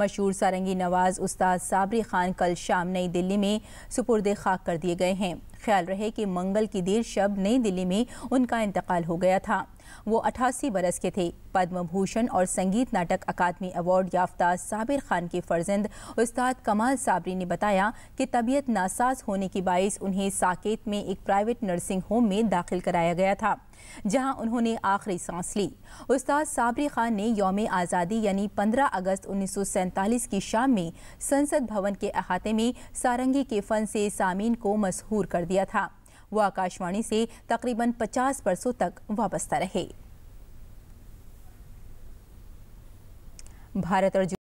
मशहूर सारंगी नवाज उस्ताद साबरी खान कल शाम नई दिल्ली में सुपुर्द खाक कर दिए गए हैं ख्याल रहे कि मंगल की देर शब नई दिल्ली में उनका इंतकाल हो गया था वो अठासी बरस के थे पद्म भूषण और संगीत नाटक अकादमी अवार्ड याफ्ता साबिर खान के फर्जंद उस्ताद कमाल साबरी ने बताया कि तबीयत नासाज होने के बायस उन्हें साकेत में एक प्राइवेट नर्सिंग होम में दाखिल कराया गया था जहां उन्होंने आखिरी सांस ली उस्ताद साबरी खान ने योम आज़ादी यानी 15 अगस्त उन्नीस की शाम में संसद भवन के अहाते में सारंगी के फन से सामीन को मशहूर कर दिया था वो आकाशवाणी से तकरीबन 50 बरसों तक वाबस्ता रहे भारत और